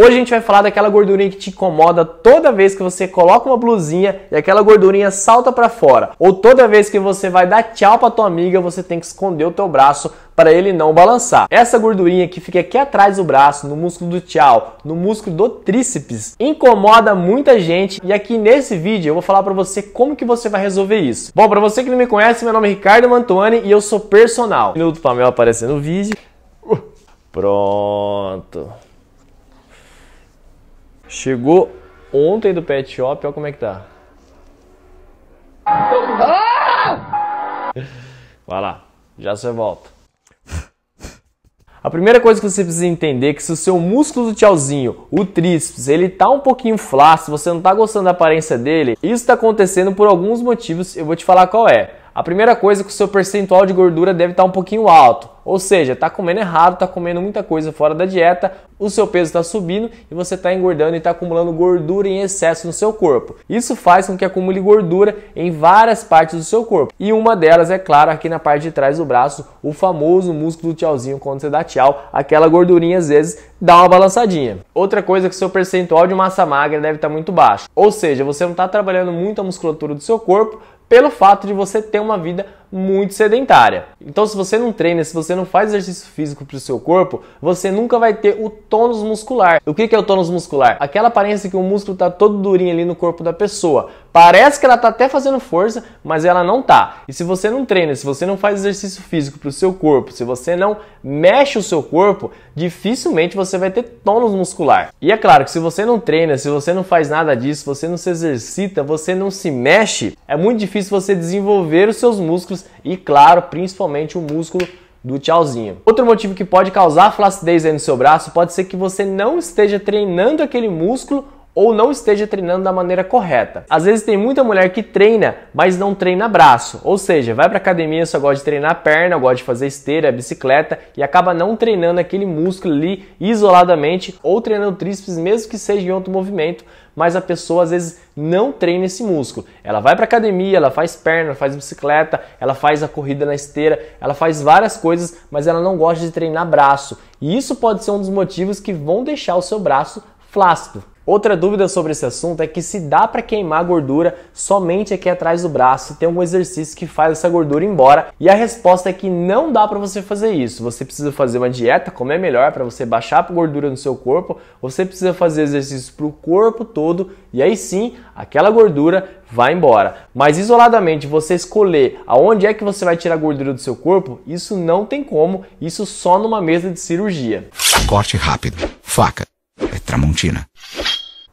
Hoje a gente vai falar daquela gordurinha que te incomoda toda vez que você coloca uma blusinha e aquela gordurinha salta para fora. Ou toda vez que você vai dar tchau para tua amiga, você tem que esconder o teu braço para ele não balançar. Essa gordurinha que fica aqui atrás do braço, no músculo do tchau, no músculo do tríceps, incomoda muita gente e aqui nesse vídeo eu vou falar para você como que você vai resolver isso. Bom, para você que não me conhece, meu nome é Ricardo Mantuani e eu sou personal. Minuto meu aparecer no vídeo. Uh. Pronto. Chegou ontem do pet shop, olha como é que tá. Ah! Vai lá, já você volta. A primeira coisa que você precisa entender é que se o seu músculo do tchauzinho, o tríceps, ele tá um pouquinho flácido, você não tá gostando da aparência dele, isso tá acontecendo por alguns motivos, eu vou te falar qual é. A primeira coisa é que o seu percentual de gordura deve estar um pouquinho alto, ou seja, está comendo errado, está comendo muita coisa fora da dieta, o seu peso está subindo e você está engordando e está acumulando gordura em excesso no seu corpo. Isso faz com que acumule gordura em várias partes do seu corpo e uma delas é claro aqui na parte de trás do braço, o famoso músculo tchauzinho quando você dá tchau, aquela gordurinha às vezes dá uma balançadinha. Outra coisa é que o seu percentual de massa magra deve estar muito baixo, ou seja, você não está trabalhando muito a musculatura do seu corpo pelo fato de você ter uma vida muito sedentária. Então, se você não treina, se você não faz exercício físico para o seu corpo, você nunca vai ter o tônus muscular. O que é o tônus muscular? Aquela aparência que o músculo está todo durinho ali no corpo da pessoa. Parece que ela tá até fazendo força, mas ela não tá. E se você não treina, se você não faz exercício físico para o seu corpo, se você não mexe o seu corpo, dificilmente você vai ter tônus muscular. E é claro que se você não treina, se você não faz nada disso, você não se exercita, você não se mexe, é muito difícil você desenvolver os seus músculos e, claro, principalmente o músculo do tchauzinho. Outro motivo que pode causar flacidez aí no seu braço pode ser que você não esteja treinando aquele músculo ou não esteja treinando da maneira correta. Às vezes tem muita mulher que treina, mas não treina braço, ou seja, vai para academia só gosta de treinar perna, gosta de fazer esteira, bicicleta e acaba não treinando aquele músculo ali isoladamente ou treinando tríceps mesmo que seja em outro movimento, mas a pessoa às vezes não treina esse músculo. Ela vai para academia, ela faz perna, faz bicicleta, ela faz a corrida na esteira, ela faz várias coisas, mas ela não gosta de treinar braço. E isso pode ser um dos motivos que vão deixar o seu braço flácido. Outra dúvida sobre esse assunto é que se dá para queimar gordura somente aqui atrás do braço, tem um exercício que faz essa gordura embora. E a resposta é que não dá para você fazer isso. Você precisa fazer uma dieta, comer é melhor para você baixar a gordura no seu corpo. Você precisa fazer exercícios para o corpo todo e aí sim, aquela gordura vai embora. Mas isoladamente você escolher aonde é que você vai tirar a gordura do seu corpo, isso não tem como, isso só numa mesa de cirurgia. Corte rápido. Faca. es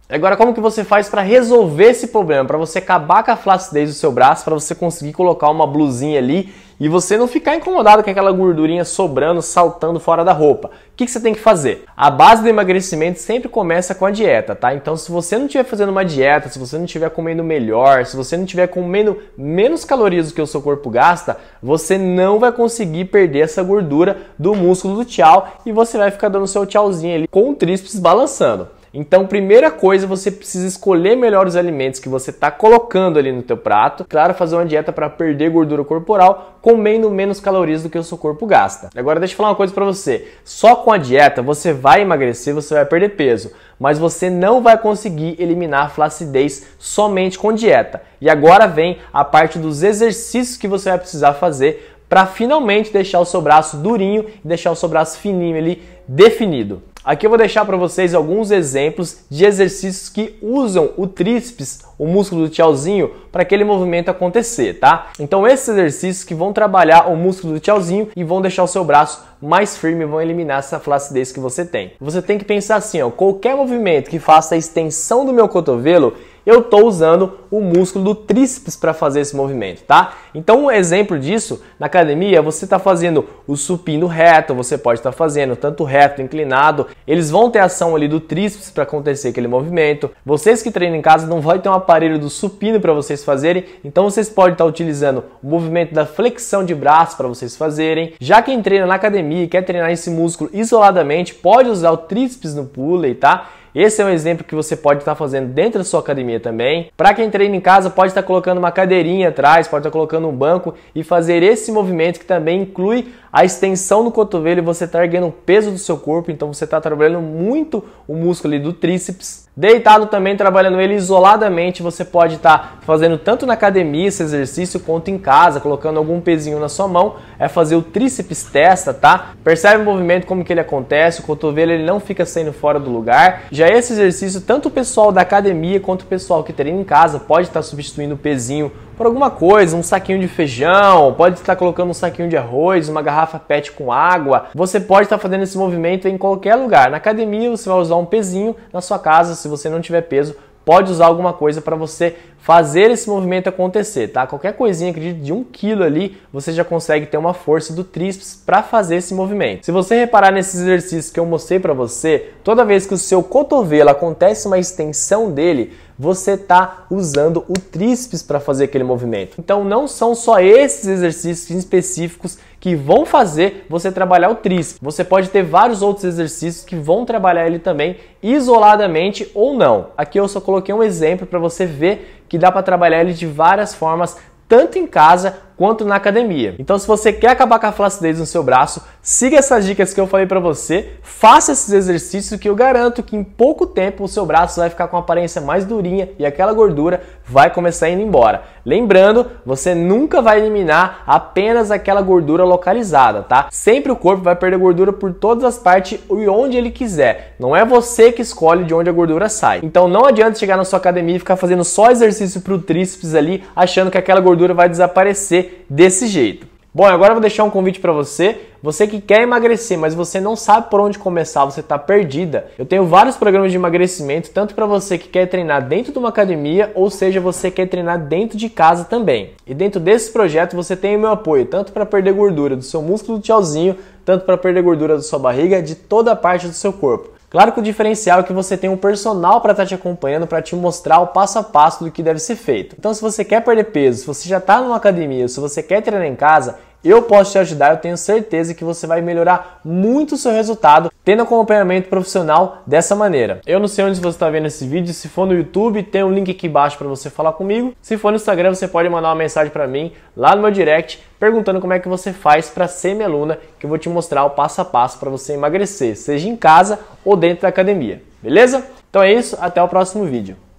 Agora, como que você faz para resolver esse problema? Para você acabar com a flacidez do seu braço, para você conseguir colocar uma blusinha ali e você não ficar incomodado com aquela gordurinha sobrando, saltando fora da roupa. O que, que você tem que fazer? A base do emagrecimento sempre começa com a dieta, tá? Então, se você não estiver fazendo uma dieta, se você não estiver comendo melhor, se você não estiver comendo menos calorias do que o seu corpo gasta, você não vai conseguir perder essa gordura do músculo do tchau e você vai ficar dando seu tchauzinho ali com o tríceps balançando. Então, primeira coisa, você precisa escolher melhor os alimentos que você está colocando ali no teu prato. Claro, fazer uma dieta para perder gordura corporal, comendo menos calorias do que o seu corpo gasta. Agora, deixa eu falar uma coisa para você. Só com a dieta você vai emagrecer, você vai perder peso, mas você não vai conseguir eliminar a flacidez somente com dieta. E agora vem a parte dos exercícios que você vai precisar fazer para finalmente deixar o seu braço durinho e deixar o seu braço fininho ali definido. Aqui eu vou deixar para vocês alguns exemplos de exercícios que usam o tríceps, o músculo do tchauzinho, para aquele movimento acontecer, tá? Então esses exercícios que vão trabalhar o músculo do tchauzinho e vão deixar o seu braço mais firme, vão eliminar essa flacidez que você tem. Você tem que pensar assim, ó, qualquer movimento que faça a extensão do meu cotovelo, eu estou usando o músculo do tríceps para fazer esse movimento, tá? Então, um exemplo disso, na academia, você está fazendo o supino reto, você pode estar tá fazendo tanto reto, inclinado, eles vão ter ação ali do tríceps para acontecer aquele movimento. Vocês que treinam em casa não vão ter um aparelho do supino para vocês fazerem, então vocês podem estar tá utilizando o movimento da flexão de braço para vocês fazerem. Já quem treina na academia e quer treinar esse músculo isoladamente, pode usar o tríceps no pulley, tá? Esse é um exemplo que você pode estar tá fazendo dentro da sua academia também. Para quem treina em casa, pode estar tá colocando uma cadeirinha atrás, pode estar tá colocando um banco e fazer esse movimento que também inclui a extensão do cotovelo e você está erguendo o peso do seu corpo, então você está trabalhando muito o músculo ali do tríceps. Deitado também, trabalhando ele isoladamente, você pode estar tá fazendo tanto na academia esse exercício quanto em casa, colocando algum pezinho na sua mão, é fazer o tríceps testa, tá? Percebe o movimento, como que ele acontece, o cotovelo ele não fica saindo fora do lugar. Já seja, esse exercício, tanto o pessoal da academia quanto o pessoal que treina em casa pode estar substituindo o pezinho por alguma coisa, um saquinho de feijão, pode estar colocando um saquinho de arroz, uma garrafa PET com água. Você pode estar fazendo esse movimento em qualquer lugar. Na academia você vai usar um pezinho, na sua casa, se você não tiver peso, pode usar alguma coisa para você fazer esse movimento acontecer, tá? Qualquer coisinha, acredito, de um quilo ali, você já consegue ter uma força do tríceps para fazer esse movimento. Se você reparar nesses exercícios que eu mostrei para você, toda vez que o seu cotovelo acontece uma extensão dele, você está usando o tríceps para fazer aquele movimento. Então não são só esses exercícios específicos que vão fazer você trabalhar o tris. Você pode ter vários outros exercícios que vão trabalhar ele também isoladamente ou não. Aqui eu só coloquei um exemplo para você ver que dá para trabalhar ele de várias formas, tanto em casa quanto na academia. Então, se você quer acabar com a flacidez no seu braço, siga essas dicas que eu falei para você, faça esses exercícios que eu garanto que em pouco tempo o seu braço vai ficar com uma aparência mais durinha e aquela gordura vai começar indo embora. Lembrando, você nunca vai eliminar apenas aquela gordura localizada, tá? Sempre o corpo vai perder gordura por todas as partes e onde ele quiser. Não é você que escolhe de onde a gordura sai. Então não adianta chegar na sua academia e ficar fazendo só exercício pro tríceps ali, achando que aquela gordura vai desaparecer desse jeito. Bom, agora eu vou deixar um convite para você. Você que quer emagrecer, mas você não sabe por onde começar, você está perdida. Eu tenho vários programas de emagrecimento, tanto para você que quer treinar dentro de uma academia, ou seja, você quer treinar dentro de casa também. E dentro desse projeto você tem o meu apoio, tanto para perder gordura do seu músculo do tchauzinho, tanto para perder gordura da sua barriga, de toda a parte do seu corpo. Claro que o diferencial é que você tem um personal para estar tá te acompanhando, para te mostrar o passo a passo do que deve ser feito. Então, se você quer perder peso, se você já está numa academia, se você quer treinar em casa, eu posso te ajudar. Eu tenho certeza que você vai melhorar muito o seu resultado tendo acompanhamento profissional dessa maneira. Eu não sei onde você está vendo esse vídeo. Se for no YouTube, tem um link aqui embaixo para você falar comigo. Se for no Instagram, você pode mandar uma mensagem para mim lá no meu direct perguntando como é que você faz para ser minha aluna, que eu vou te mostrar o passo a passo para você emagrecer, seja em casa ou dentro da academia. Beleza? Então é isso, até o próximo vídeo.